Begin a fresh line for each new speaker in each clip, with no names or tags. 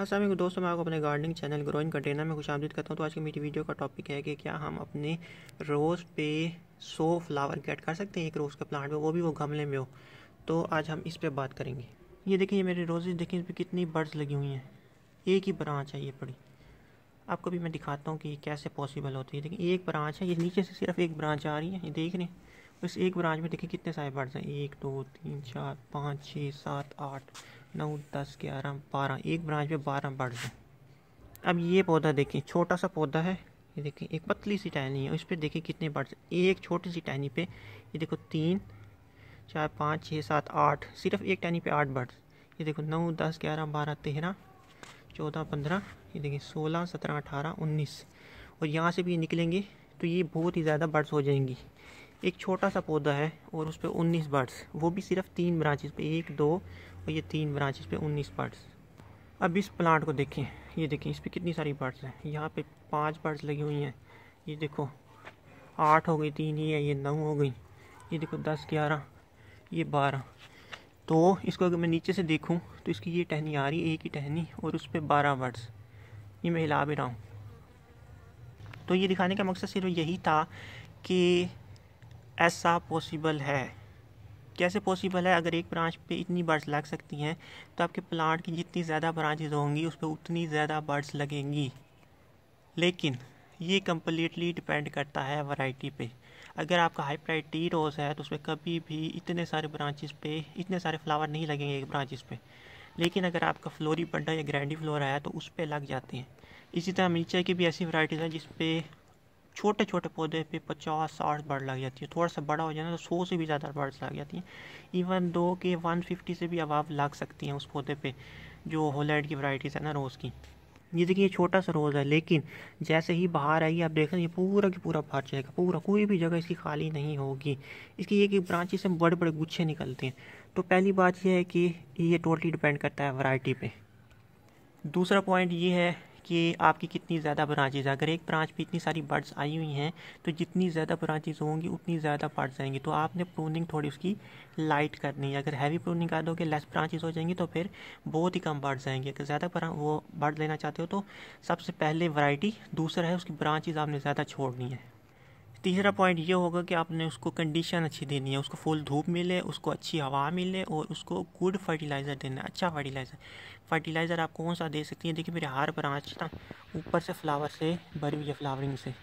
असल दोस्तों मैं आपको अपने गार्डनिंग चैनल ग्रोइंग कंटेनर में खुश आमदीद करता हूँ तो आज की मेरी वीडियो का टॉपिक है कि क्या हम अपने रोज़ पे सो फ्लावर गेट कर सकते हैं एक रोज़ के प्लांट में वो भी वो गमले में हो तो आज हम इस पर बात करेंगे ये देखें ये मेरे रोज़ेज देखें इस पर कितनी बर्ड्स लगी हुई हैं एक ही ब्रांच है ये पड़ी आपको भी मैं दिखाता हूँ कि कैसे पॉसिबल होती है देखिए एक ब्रांच है ये नीचे से सिर्फ एक ब्रांच आ रही है ये देख रहे हैं इस एक ब्रांच में देखिए कितने सारे बर्ड्स हैं एक दो तीन चार पाँच छः सात आठ नौ दस ग्यारह बारह एक ब्रांच में बारह बढ़ जाए अब ये पौधा देखें छोटा सा पौधा है ये देखें एक पतली सी टहनी है इस पर देखें कितने बढ़ जाए एक छोटी सी टहनी पे ये देखो तीन चार पाँच छः सात आठ सिर्फ एक टहनी पे आठ बढ़ ये देखो नौ दस ग्यारह बारह तेरह चौदह पंद्रह ये देखें सोलह सत्रह अठारह उन्नीस और यहाँ से भी ये निकलेंगे तो ये बहुत ही ज़्यादा बर्ड्स हो जाएंगी एक छोटा सा पौधा है और उस पर उन्नीस बर्ड्स वो भी सिर्फ तीन ब्रांचेस पे एक दो और ये तीन ब्रांचेस पे उन्नीस बर्ड्स अब इस प्लांट को देखें ये देखें इस पर कितनी सारी बर्ड्स हैं यहाँ पे पांच बर्ड्स लगी हुई हैं ये देखो आठ हो गई तीन ही है ये नौ हो गई ये देखो दस ग्यारह ये बारह तो इसको अगर मैं नीचे से देखूँ तो इसकी ये टहनी आ रही है एक ही टहनी और उस पर बारह बर्ड्स ये मैं हिला भी रहा हूँ तो ये दिखाने का मकसद सिर्फ यही था कि ऐसा पॉसिबल है कैसे पॉसिबल है अगर एक ब्रांच पे इतनी बर्ड्स लग सकती हैं तो आपके प्लांट की जितनी ज़्यादा ब्रांचेज होंगी उस पर उतनी ज़्यादा बर्ड्स लगेंगी लेकिन ये कम्प्लीटली डिपेंड करता है वैरायटी पे अगर आपका हाई प्राइटी रोज़ है तो उसमें कभी भी इतने सारे ब्रांचेस पे इतने सारे फ्लावर नहीं लगेंगे एक ब्रांचेस पे लेकिन अगर आपका फ्लोरी पंडा या ग्रैंडी फ्लोर है तो उस पर लग जाते हैं इसी तरह मिर्चा की भी ऐसी वराइटीज़ हैं जिस पर छोटे छोटे पौधे पे पचास साठ बर्ड लग जाती है थोड़ा सा बड़ा हो जाए तो सौ से भी ज़्यादा बर्ड्स लग जाती हैं इवन दो के वन फिफ्टी से भी अबाव लग सकती हैं उस पौधे पे जो होलैंड की वराइटीज़ है ना रोज़ की ये देखिए ये छोटा सा रोज़ है लेकिन जैसे ही बाहर आई आप देखें ये पूरा की पूरा भर जाएगा पूरा कोई भी जगह इसकी खाली नहीं होगी इसकी एक एक ब्रांचेस से बड़े बड़े गुच्छे निकलते हैं तो पहली बात यह है कि ये टोटली डिपेंड करता है वैरायटी पर दूसरा पॉइंट ये है कि आपकी कितनी ज़्यादा ब्रांचेज है अगर एक ब्रांच पे इतनी सारी बर्ड्स आई हुई हैं तो जितनी ज़्यादा ब्रांचेज होंगी उतनी ज़्यादा बर्ड्स आएंगी तो आपने प्रूनिंग थोड़ी उसकी लाइट करनी है अगर हैवी प्रूनिंग कर दोगे लेस ब्रांचेज हो जाएंगी तो फिर बहुत ही कम बर्ड्स आएंगे अगर ज़्यादा वो बर्ड लेना चाहते हो तो सबसे पहले वराइटी दूसरा है उसकी ब्रांचेज आपने ज़्यादा छोड़नी है तीसरा पॉइंट ये होगा कि आपने उसको कंडीशन अच्छी देनी है उसको फुल धूप मिले उसको अच्छी हवा मिले और उसको गुड फर्टिलाइज़र देना अच्छा फर्टिलाइज़र फर्टिलाइज़र आप कौन सा दे सकती हैं देखिए मेरे हार ब्रांच था ऊपर से फ्लावर से भर हुई है फ्लावरिंग से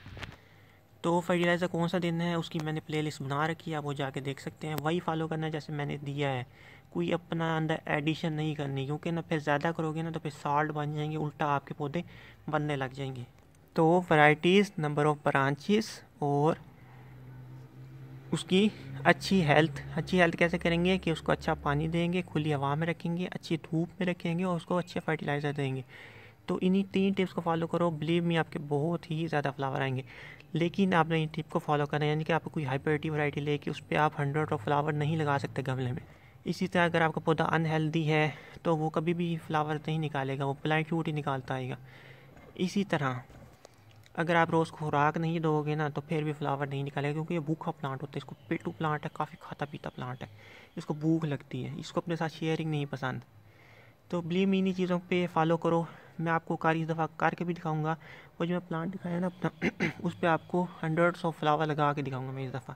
तो फर्टिलाइज़र कौन सा देना है उसकी मैंने प्लेलिस्ट बना रखी है आप वो जाके देख सकते हैं वही फॉलो करना जैसे मैंने दिया है कोई अपना अंदर एडिशन नहीं करनी क्योंकि ना फिर ज़्यादा करोगे ना तो फिर साल्ट बन जाएंगे उल्टा आपके पौधे बनने लग जाएंगे तो वैराइटीज़ नंबर ऑफ़ ब्रांचेज और उसकी अच्छी हेल्थ अच्छी हेल्थ कैसे करेंगे कि उसको अच्छा पानी देंगे खुली हवा में रखेंगे अच्छी धूप में रखेंगे और उसको अच्छे फर्टिलाइज़र देंगे तो इन्हीं तीन टिप्स को फॉलो करो बिलीव में आपके बहुत ही ज़्यादा फ्लावर आएंगे लेकिन आपने इन टिप को फॉलो करना है यानी कि आप कोई हाइपरटी वराइटी लेके उस पर आप हंड्रेड ऑफ फ्लावर नहीं लगा सकते गमले में इसी तरह अगर आपका पौधा अनहेल्दी है तो वो कभी भी फ्लावर नहीं निकालेगा वो प्लाइट शूट ही निकालता आएगा इसी तरह अगर आप रोज़ खुराक नहीं दोगे ना तो फिर भी फ्लावर नहीं निकालेगा क्योंकि ये भूखा प्लांट होता है इसको पेटू प्लांट है काफ़ी खाता पीता प्लांट है इसको भूख लगती है इसको अपने साथ शेयरिंग नहीं पसंद तो ब्लीम इन्हीं चीज़ों पे फॉलो करो मैं आपको कार इस दफ़ा कार के भी दिखाऊंगा वो जो मैं प्लांट दिखाया ना अपना उस पर आपको हंड्रेड्स ऑफ फ्लावर लगा के दिखाऊँगा मैं इस दफ़ा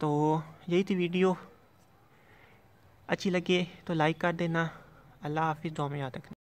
तो यही थी वीडियो अच्छी लगे तो लाइक कर देना अल्लाह हाफिज़ दो में याद रखना